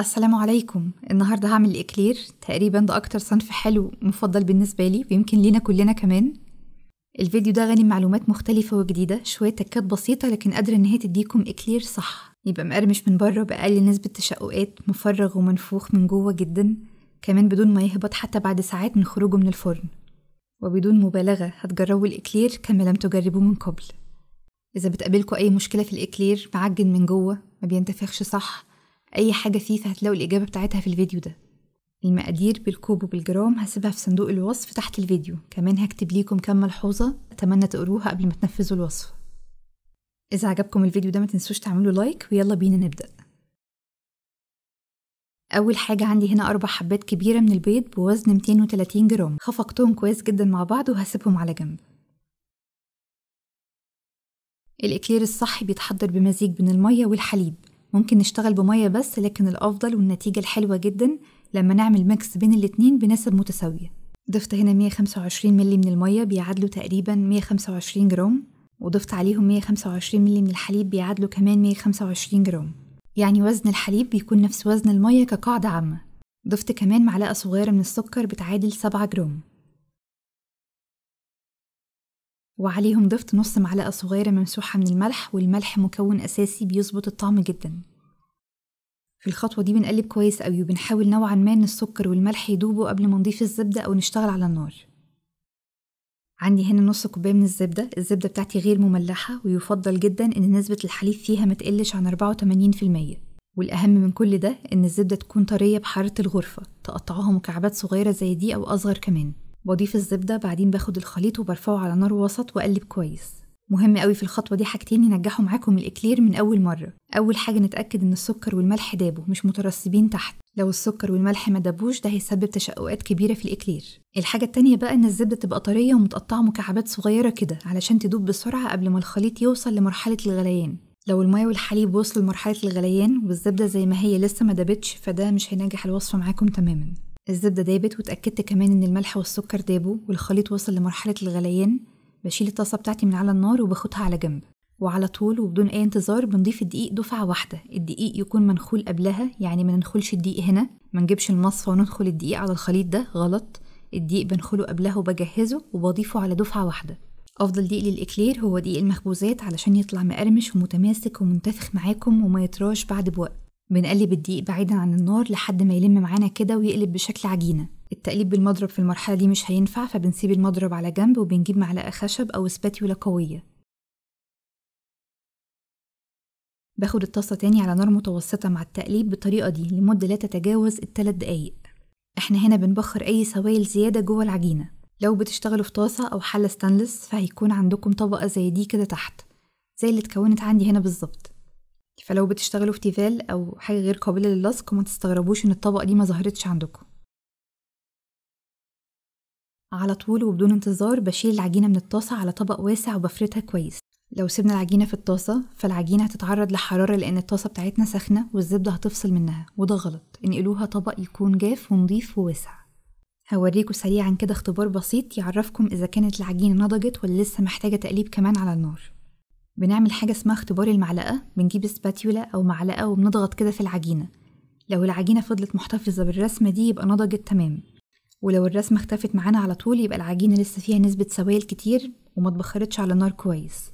السلام عليكم النهارده هعمل الاكلير تقريبا ده اكتر صنف حلو مفضل بالنسبه لي ويمكن لينا كلنا كمان الفيديو ده غني معلومات مختلفة وجديدة شوية تكات بسيطة لكن قادرة إن هي تديكم إكلير صح يبقى مقرمش من بره بأقل نسبة تشققات مفرغ ومنفوخ من جوه جدا كمان بدون ما يهبط حتى بعد ساعات من خروجه من الفرن وبدون مبالغة هتجربوا الإكلير كما لم تجربوه من قبل إذا بتقابلكوا أي مشكلة في الإكلير معجن من جوه ما بينتفخش صح أي حاجة فيه فهتلاقوا الإجابة بتاعتها في الفيديو ده المقادير بالكوب وبالجرام هسيبها في صندوق الوصف تحت الفيديو كمان هكتب ليكم كم ملحوظة أتمنى تقروها قبل ما تنفذوا الوصف إذا عجبكم الفيديو ده ما تنسوش تعملوا لايك ويلا بينا نبدأ أول حاجة عندي هنا أربع حبات كبيرة من البيض بوزن 230 جرام خفقتهم كويس جدا مع بعض وهسيبهم على جنب الإكلير الصح بيتحضر بمزيج بين المية والحليب ممكن نشتغل بمية بس لكن الأفضل والنتيجة الحلوة جدا لما نعمل ميكس بين الاتنين بنسب متساوية ضفت هنا 125 ملي من المية بيعادلوا تقريبا 125 جرام وضفت عليهم 125 ملي من الحليب بيعادلوا كمان 125 جرام يعني وزن الحليب بيكون نفس وزن المية كقاعدة عامة ضفت كمان معلقة صغيرة من السكر بتعادل 7 جرام وعليهم ضفت نص معلقة صغيرة ممسوحة من الملح والملح مكون أساسي بيظبط الطعم جدا في الخطوة دي بنقلب كويس أوي وبنحاول نوعا ما إن السكر والملح يدوبوا قبل ما نضيف الزبدة أو نشتغل على النار عندي هنا نص كوباية من الزبدة الزبدة بتاعتي غير مملحة ويفضل جدا إن نسبة الحليب فيها ما تقلش عن 84% والأهم من كل ده إن الزبدة تكون طرية بحرارة الغرفة تقطعوها مكعبات صغيرة زي دي أو أصغر كمان بضيف الزبدة بعدين باخد الخليط وبرفعه على نار وسط وأقلب كويس مهم قوي في الخطوة دي حاجتين ينجحوا معاكم الإكلير من أول مرة أول حاجة نتأكد إن السكر والملح دابوا مش مترسبين تحت لو السكر والملح ما دابوش ده هيسبب تشققات كبيرة في الإكلير الحاجة التانية بقى إن الزبدة تبقى طرية ومتقطعة مكعبات صغيرة كده علشان تدوب بسرعة قبل ما الخليط يوصل لمرحلة الغليان لو المية والحليب وصلوا لمرحلة الغليان والزبدة زي ما هي لسه ما دابتش فده مش هينجح الوصفة معاكم تماما الزبدة دابت وتأكدت كمان إن الملح والسكر دابوا والخليط وصل لمرحلة الغليان بشيل الطاسة بتاعتي من على النار وباخدها على جنب وعلى طول وبدون أي انتظار بنضيف الدقيق دفعة واحدة الدقيق يكون منخول قبلها يعني ما ننخلش الدقيق هنا ما نجيبش المصفى وندخل الدقيق على الخليط ده غلط الدقيق بنخله قبلها وبجهزه وبضيفه على دفعة واحدة أفضل دقيق للإكلير هو دقيق المخبوزات علشان يطلع مقرمش ومتماسك ومنتفخ معاكم وما يتراش بعد بوقت بنقلب الدقيق بعيدا عن النار لحد ما يلم معانا كده ويقلب بشكل عجينة التقليب بالمضرب في المرحلة دي مش هينفع فبنسيب المضرب على جنب وبنجيب معلقة خشب أو سباتيولا قوية باخد الطاسة تاني على نار متوسطة مع التقليب بالطريقة دي لمدة لا تتجاوز التلات دقايق احنا هنا بنبخر أي سوائل زيادة جوه العجينة لو بتشتغلوا في طاسة أو حلة ستانلس فهيكون عندكم طبقة زي دي كده تحت زي اللي اتكونت عندي هنا بالظبط فلو بتشتغلوا في تيفال أو حاجة غير قابلة للصق ما تستغربوش إن الطبقة دي ما ظهرتش عندكم على طول وبدون انتظار بشيل العجينة من الطاسة على طبق واسع وبفرتها كويس لو سيبنا العجينة في الطاسة فالعجينة هتتعرض لحرارة لأن الطاسة بتاعتنا سخنة والزبدة هتفصل منها وده غلط انقلوها طبق يكون جاف ونضيف وواسع هوريكم سريعا كده اختبار بسيط يعرفكم إذا كانت العجينة نضجت ولا لسه محتاجة تقليب كمان على النار بنعمل حاجة اسمها اختبار المعلقة بنجيب سباتيولا أو معلقة وبنضغط كده في العجينة لو العجينة فضلت محتفظة بالرسمة دي يبقى نضجت تمام ولو الرسمة اختفت معانا على طول يبقى العجينة لسه فيها نسبة سوائل كتير وما اتبخرتش على النار كويس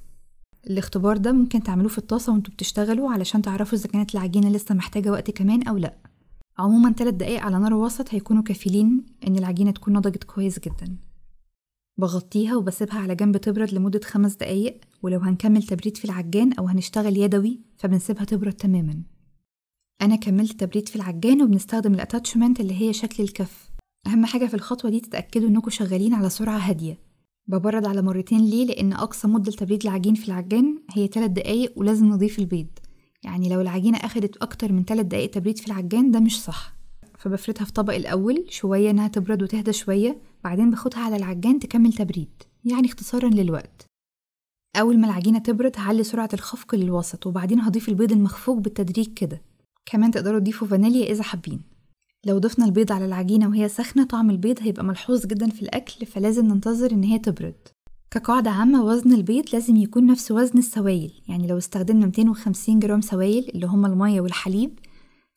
الاختبار ده ممكن تعملوه في الطاسة وانتوا بتشتغلوا علشان تعرفوا إذا كانت العجينة لسه محتاجة وقت كمان أو لأ عموما 3 دقايق على نار وسط هيكونوا كافيين إن العجينة تكون نضجت كويس جداً بغطيها وبسيبها على جنب تبرد لمدة خمس دقايق ولو هنكمل تبريد في العجان أو هنشتغل يدوي فبنسيبها تبرد تماما أنا كملت تبريد في العجان وبنستخدم الاتاتشمنت اللي هي شكل الكف أهم حاجة في الخطوة دي تتأكدوا إنكم شغالين على سرعة هادية ببرد على مرتين ليه لأن أقصى مدة لتبريد العجين في العجان هي 3 دقايق ولازم نضيف البيض يعني لو العجينة أخدت أكتر من 3 دقايق تبريد في العجان ده مش صح فبفردها في طبق الأول شوية إنها تبرد وتهدى شوية بعدين باخدها على العجان تكمل تبريد يعني اختصارا للوقت أول ما العجينة تبرد هعلي سرعة الخفق للوسط وبعدين هضيف البيض المخفوق بالتدريج كده كمان تقدروا تضيفوا فانيليا إذا حابين لو ضفنا البيض على العجينة وهي سخنة طعم البيض هيبقى ملحوظ جدا في الأكل فلازم ننتظر إن هي تبرد كقاعدة عامة وزن البيض لازم يكون نفس وزن السوائل يعني لو استخدمنا 250 جرام سوائل اللي هما المية والحليب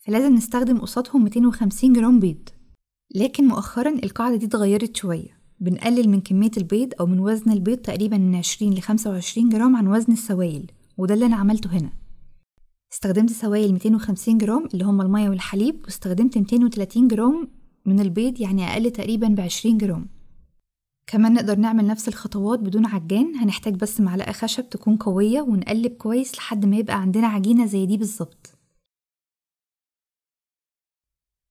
فلازم نستخدم قصادهم 250 جرام بيض لكن مؤخرا القاعدة دي اتغيرت شوية بنقلل من كمية البيض أو من وزن البيض تقريبا من 20 ل 25 جرام عن وزن السوائل وده اللي أنا عملته هنا استخدمت سوائل 250 جرام اللي هما المية والحليب واستخدمت 230 جرام من البيض يعني أقل تقريبا بعشرين جرام كمان نقدر نعمل نفس الخطوات بدون عجان هنحتاج بس معلقة خشب تكون قوية ونقلب كويس لحد ما يبقى عندنا عجينة زي دي بالظبط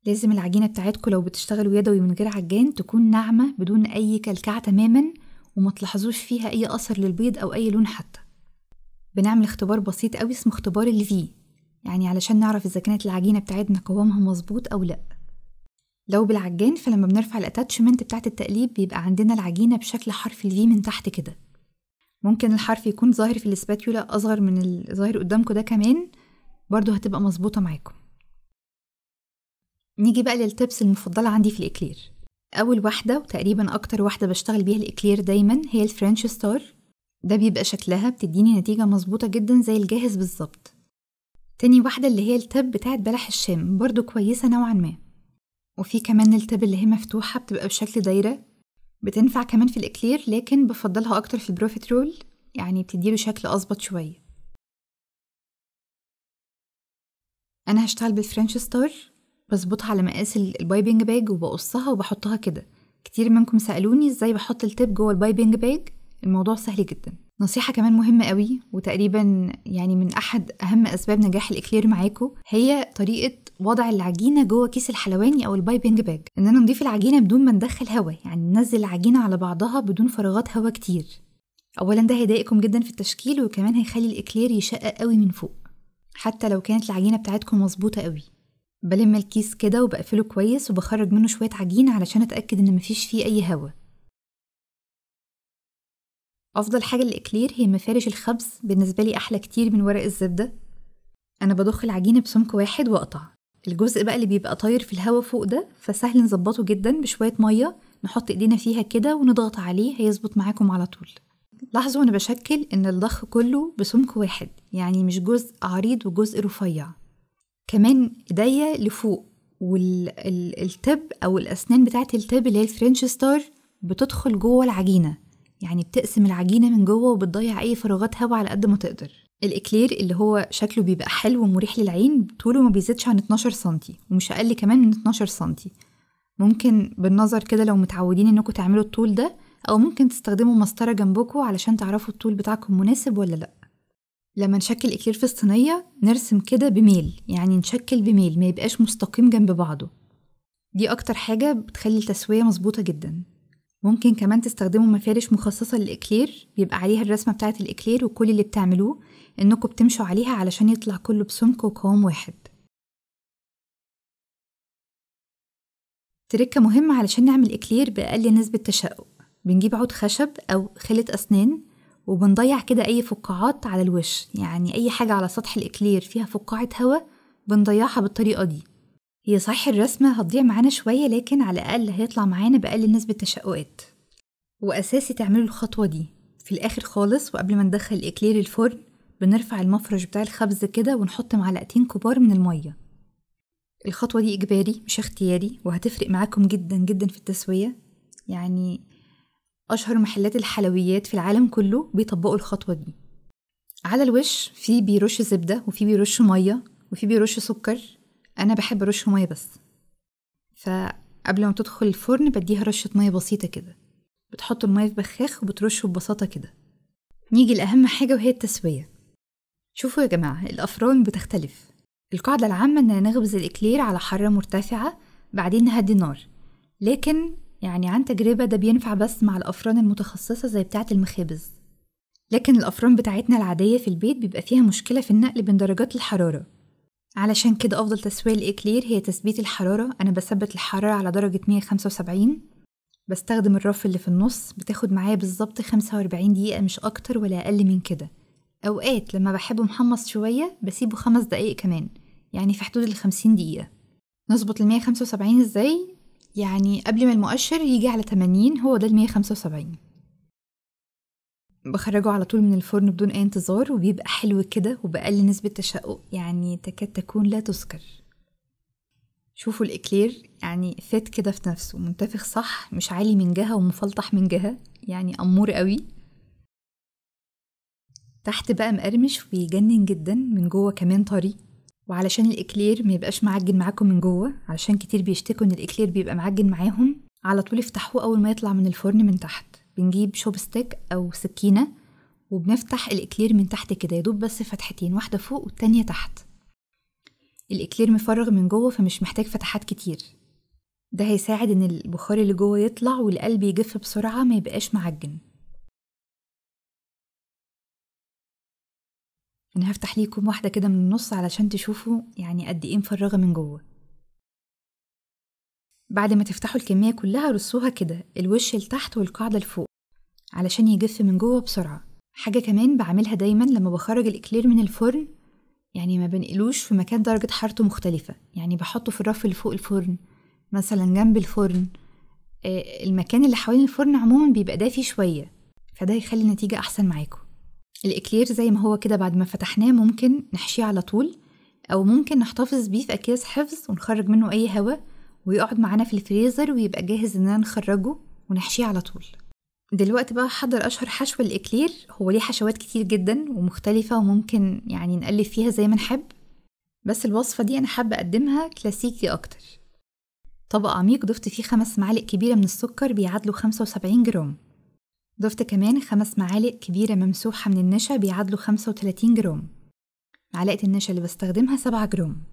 لازم العجينة بتاعتكم لو بتشتغلوا يدوي من غير عجان تكون ناعمة بدون أي كلكعة تماما ومتلاحظوش فيها أي أثر للبيض أو أي لون حتى بنعمل اختبار بسيط أوي اسمه اختبار الفي يعني علشان نعرف إذا كانت العجينة بتاعتنا قوامها مظبوط أو لأ لو بالعجان فلما بنرفع الاتاتشمنت بتاعة التقليب بيبقى عندنا العجينة بشكل حرف الفي من تحت كده ممكن الحرف يكون ظاهر في الاسباتيولا أصغر من الظاهر قدامكم ده كمان برضه هتبقى مظبوطة معاكم نيجي بقى للتبس المفضلة عندي في الإكلير أول واحدة وتقريبا أكتر واحدة بشتغل بيها الإكلير دايما هي الفرنش ستار ده بيبقى شكلها بتديني نتيجة مظبوطة جدا زي الجاهز بالظبط تاني واحدة اللي هي التب بتاعت بلح الشام برضو كويسة نوعا ما وفي كمان التب اللي هي مفتوحة بتبقى بشكل دايرة بتنفع كمان في الإكلير لكن بفضلها أكتر في البروفيت رول يعني بتديله شكل أظبط شوية أنا هشتغل بالفرنش ستار بظبطها على مقاس البايبنج باج وبقصها وبحطها كده كتير منكم سألوني ازاي بحط التيب جوه البايبنج باج الموضوع سهل جدا نصيحة كمان مهمة قوي وتقريبا يعني من أحد أهم أسباب نجاح الإكلير معاكم هي طريقة وضع العجينة جوه كيس الحلواني أو البايبنج باج ان انا نضيف العجينة بدون ما ندخل هواء يعني ننزل العجينة على بعضها بدون فراغات هواء كتير أولا ده هيضايقكم جدا في التشكيل وكمان هيخلي الإكلير يشقق قوي من فوق حتى لو كانت العجينة بتاعتكم مظبوطة قوي بلم الكيس كده وبقفله كويس وبخرج منه شوية عجين علشان أتأكد إن مفيش فيه أي هوا أفضل حاجة للإكلير هي مفارش الخبز بالنسبة لي أحلى كتير من ورق الزبدة أنا بضخ العجينة بسمك واحد وأقطع الجزء بقى اللي بيبقى طاير في الهوا فوق ده فسهل نظبطه جدا بشوية مية نحط إيدينا فيها كده ونضغط عليه هيظبط معاكم على طول لاحظوا أنا بشكل إن الضخ كله بسمك واحد يعني مش جزء عريض وجزء رفيع كمان ايديا لفوق والتب او الاسنان بتاعه التب اللي هي الفرنش ستار بتدخل جوه العجينه يعني بتقسم العجينه من جوه وبتضيع اي فراغات هوا على قد ما تقدر الاكلير اللي هو شكله بيبقى حلو ومريح للعين طوله ما بيزيدش عن 12 سنتي ومش اقل كمان من 12 سنتي ممكن بالنظر كده لو متعودين انكم تعملوا الطول ده او ممكن تستخدموا مسطره جنبكم علشان تعرفوا الطول بتاعكم مناسب ولا لا لما نشكل اكلير في الصينية نرسم كده بميل يعني نشكل بميل ما يبقاش مستقيم جنب بعضه دي أكتر حاجة بتخلي التسوية مظبوطة جدا ممكن كمان تستخدموا مفارش مخصصة للإكلير بيبقى عليها الرسمة بتاعة الإكلير وكل اللي بتعملوه إنكم بتمشوا عليها علشان يطلع كله بسمك وقوام واحد تركة مهمة علشان نعمل إكلير بأقل نسبة تشقق بنجيب عود خشب أو خلة أسنان وبنضيع كده أي فقاعات على الوش يعني أي حاجة على سطح الإكلير فيها فقاعة هوا بنضيعها بالطريقة دي هي صحيح الرسمة هتضيع معانا شوية لكن على الأقل هيطلع معانا بأقل نسبة تشققات وأساسي تعملوا الخطوة دي في الآخر خالص وقبل ما ندخل الإكلير الفرن بنرفع المفرش بتاع الخبز كده ونحط معلقتين كبار من المية الخطوة دي إجباري مش اختياري وهتفرق معاكم جدا جدا في التسوية يعني أشهر محلات الحلويات في العالم كله بيطبقوا الخطوة دي على الوش في بيرش زبدة وفي بيرش مية وفي بيرش سكر أنا بحب أرش مية بس فقبل ما تدخل الفرن بديها رشة مية بسيطة كده بتحط المية في بخاخ وبترشه ببساطة كده نيجي لأهم حاجة وهي التسوية شوفوا يا جماعة الأفران بتختلف القاعدة العامة إننا نخبز الإكلير على حرارة مرتفعة بعدين نهدي النار لكن يعني عن تجربة ده بينفع بس مع الأفران المتخصصة زي بتاعة المخابز لكن الأفران بتاعتنا العادية في البيت بيبقى فيها مشكلة في النقل بين درجات الحرارة علشان كده أفضل تسوية الإكلير هي تثبيت الحرارة أنا بثبت الحرارة على درجة 175 بستخدم الرف اللي في النص بتاخد معايا بالظبط 45 دقيقة مش أكتر ولا أقل من كده أوقات لما بحبه محمص شوية بسيبه خمس دقايق كمان يعني في حدود الخمسين دقيقة نظبط المية خمسة وسبعين ازاي يعني قبل ما المؤشر يجي على 80 هو ده ال 175 بخرجه على طول من الفرن بدون أي انتظار وبيبقى حلو كده وبأقل نسبة تشقق يعني تكاد تكون لا تذكر شوفوا الإكلير يعني فات كده في نفسه منتفخ صح مش عالي من جهة ومفلطح من جهة يعني أمور قوي تحت بقى مقرمش وبيجنن جدا من جوه كمان طري وعلشان الإكلير ما يبقاش معجن معاكم من جوه علشان كتير بيشتكوا إن الإكلير بيبقى معجن معاهم على طول افتحوه أول ما يطلع من الفرن من تحت بنجيب شوب ستيك أو سكينة وبنفتح الإكلير من تحت كده يدوب بس فتحتين واحدة فوق والتانية تحت الإكلير مفرغ من جوه فمش محتاج فتحات كتير ده هيساعد إن البخار اللي جوه يطلع والقلب يجف بسرعة ما يبقاش معجن أنا هفتح ليكم واحدة كده من النص علشان تشوفوا يعني قد إيه مفرغة من جوه بعد ما تفتحوا الكمية كلها رصوها كده الوش لتحت والقاعدة لفوق علشان يجف من جوه بسرعة حاجة كمان بعملها دايما لما بخرج الإكلير من الفرن يعني ما بنقلوش في مكان درجة حرارته مختلفة يعني بحطه في الرف اللي فوق الفرن مثلا جنب الفرن آه، المكان اللي حوالين الفرن عموما بيبقى دافي شوية فده هيخلي النتيجة أحسن معاكم الإكلير زي ما هو كده بعد ما فتحناه ممكن نحشيه على طول أو ممكن نحتفظ بيه في أكياس حفظ ونخرج منه أي هوا ويقعد معانا في الفريزر ويبقى جاهز إننا نخرجه ونحشيه على طول دلوقتي بقى حضر أشهر حشو الإكلير هو ليه حشوات كتير جدا ومختلفة وممكن يعني نقلب فيها زي ما نحب بس الوصفة دي أنا حابة أقدمها كلاسيكي أكتر طبق عميق ضفت فيه خمس معالق كبيرة من السكر بيعادلوا وسبعين جرام ضفت كمان خمس معالق كبيرة ممسوحة من النشا بيعادلوا 35 جرام معلقة النشا اللي بستخدمها 7 جرام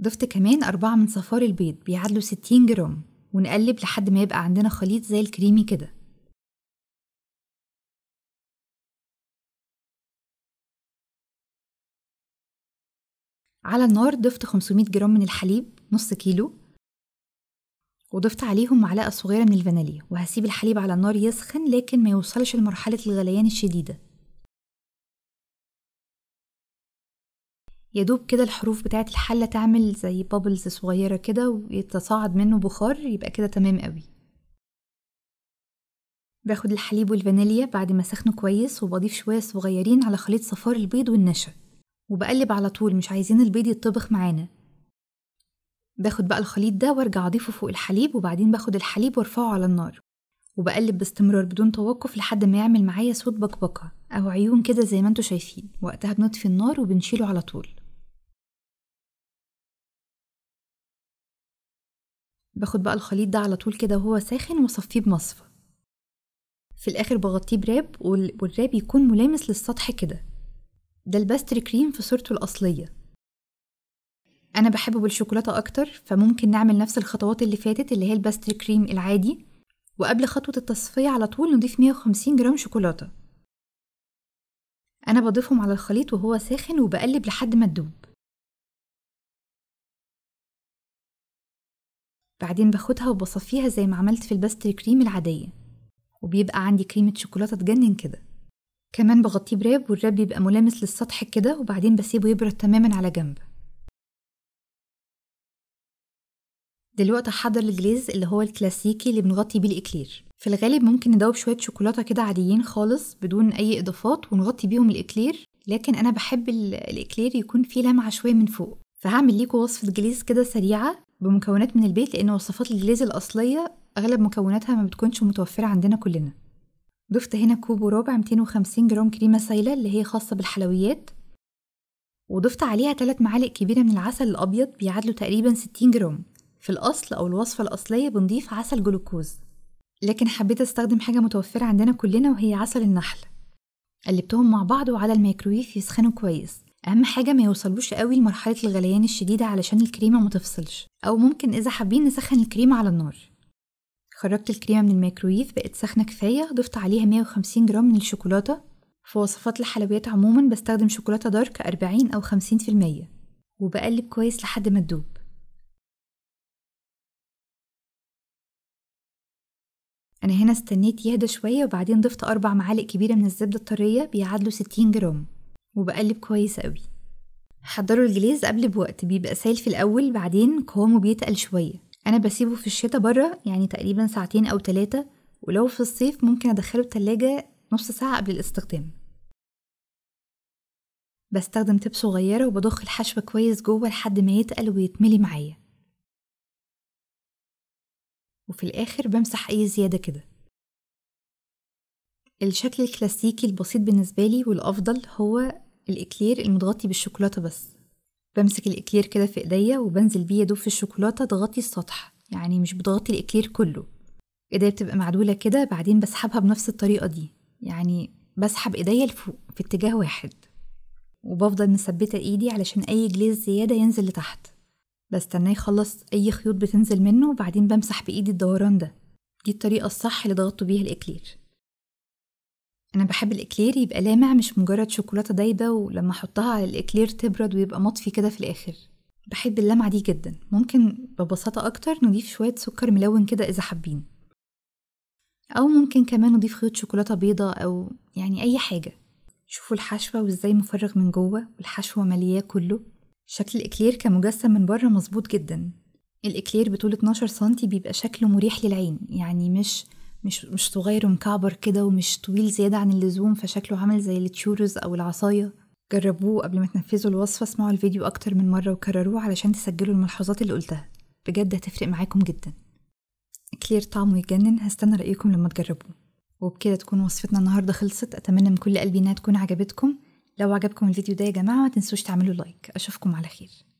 ضفت كمان أربعة من صفار البيض بيعادلوا 60 جرام ونقلب لحد ما يبقى عندنا خليط زي الكريمي كده على النار ضفت 500 جرام من الحليب نص كيلو وضفت عليهم معلقة صغيرة من الفانيليا وهسيب الحليب على النار يسخن لكن ما يوصلش لمرحلة الغليان الشديدة يدوب كده الحروف بتاعة الحلة تعمل زي بابلز صغيرة كده ويتصاعد منه بخار يبقى كده تمام قوي باخد الحليب والفانيليا بعد ما سخنوا كويس وبضيف شوية صغيرين على خليط صفار البيض والنشا وبقلب على طول مش عايزين البيض يتطبخ معانا باخد بقى الخليط ده وارجع اضيفه فوق الحليب وبعدين باخد الحليب وارفعه على النار وبقلب باستمرار بدون توقف لحد ما يعمل معايا صوت بكبكة أو عيون كده زي ما انتوا شايفين وقتها بنطفي النار وبنشيله على طول باخد بقى الخليط ده على طول كده وهو ساخن واصفيه بمصفى في الاخر بغطيه براب والراب يكون ملامس للسطح كده ده الباستر كريم في صورته الاصليه أنا بحبه بالشوكولاتة أكتر فممكن نعمل نفس الخطوات اللي فاتت اللي هي الباستري كريم العادي وقبل خطوة التصفية على طول نضيف 150 جرام شوكولاتة أنا بضيفهم على الخليط وهو ساخن وبقلب لحد ما تدوب بعدين باخدها وبصفيها زي ما عملت في الباستري كريم العادية وبيبقى عندي كريمة شوكولاتة تجنن كده كمان بغطيه براب والراب بيبقى ملامس للسطح كده وبعدين بسيبه يبرد تماما على جنب دلوقتي احضر الجليز اللي هو الكلاسيكي اللي بنغطي بيه الاكلير في الغالب ممكن ندوب شويه شوكولاته كده عاديين خالص بدون اي اضافات ونغطي بيهم الاكلير لكن انا بحب الاكلير يكون فيه لمعه شويه من فوق فهعمل لكم وصفه جليز كده سريعه بمكونات من البيت لان وصفات الجليز الاصليه اغلب مكوناتها ما بتكونش متوفره عندنا كلنا ضفت هنا كوب وربع 250 جرام كريمه سايله اللي هي خاصه بالحلويات وضفت عليها 3 معالق كبيره من العسل الابيض بيعادلوا تقريبا 60 جرام في الأصل أو الوصفة الأصلية بنضيف عسل جلوكوز لكن حبيت أستخدم حاجة متوفرة عندنا كلنا وهي عسل النحل قلبتهم مع بعض وعلى الميكرويف يسخنوا كويس أهم حاجة ما يوصلوش قوي لمرحلة الغليان الشديدة علشان الكريمة متفصلش أو ممكن إذا حابين نسخن الكريمة على النار خرجت الكريمة من الميكرويف بقت سخنة كفاية ضفت عليها 150 جرام من الشوكولاتة في وصفات الحلويات عموما بستخدم شوكولاتة دارك 40 أو 50% وبقلب كويس لحد ما تدوب أنا هنا استنيت يهدى شوية وبعدين ضفت أربع معالق كبيرة من الزبدة الطرية بيعادلوا ستين جرام وبقلب كويس قوي حضروا الجليز قبل بوقت بيبقى سايل في الأول بعدين قوامه بيتقل شوية أنا بسيبه في الشتا برة يعني تقريبا ساعتين أو تلاتة ولو في الصيف ممكن أدخله التلاجة نص ساعة قبل الاستخدام بستخدم تب صغيرة وبضخ الحشوة كويس جوه لحد ما يتقل ويتملي معايا وفي الآخر بمسح أي زيادة كده الشكل الكلاسيكي البسيط بالنسبة لي والأفضل هو الإكلير المتغطي بالشوكولاتة بس بمسك الإكلير كده في إيديا وبنزل بيه يدوب في الشوكولاتة تغطي السطح يعني مش بتغطي الإكلير كله إيديا بتبقى معدولة كده بعدين بسحبها بنفس الطريقة دي يعني بسحب إيديا لفوق في اتجاه واحد وبفضل مثبتة إيدي علشان أي جليز زيادة ينزل لتحت بستناه يخلص أي خيوط بتنزل منه وبعدين بمسح بإيدي الدوران ده دي الطريقة الصح اللي ضغطوا بيها الإكلير أنا بحب الإكلير يبقى لامع مش مجرد شوكولاتة دايبة ولما أحطها على الإكلير تبرد ويبقى مطفي كده في الآخر بحب اللمعة دي جدا ممكن ببساطة أكتر نضيف شوية سكر ملون كده إذا حابين أو ممكن كمان نضيف خيوط شوكولاتة بيضة أو يعني أي حاجة شوفوا الحشوة وإزاي مفرغ من جوه والحشوة ملياه كله شكل الإكلير كمجسم من بره مظبوط جدا الإكلير بطول 12 سنتي بيبقى شكله مريح للعين يعني مش مش مش صغير ومكعبر كده ومش طويل زيادة عن اللزوم فشكله عامل زي التشورز أو العصاية جربوه قبل ما تنفذوا الوصفة اسمعوا الفيديو أكتر من مرة وكرروه علشان تسجلوا الملحوظات اللي قلتها بجد هتفرق معاكم جدا كلير طعمه يجنن هستنى رأيكم لما تجربوه وبكده تكون وصفتنا النهاردة خلصت أتمنى من كل قلبي إنها تكون عجبتكم لو عجبكم الفيديو ده يا جماعة ما تنسوش تعملوا لايك أشوفكم على خير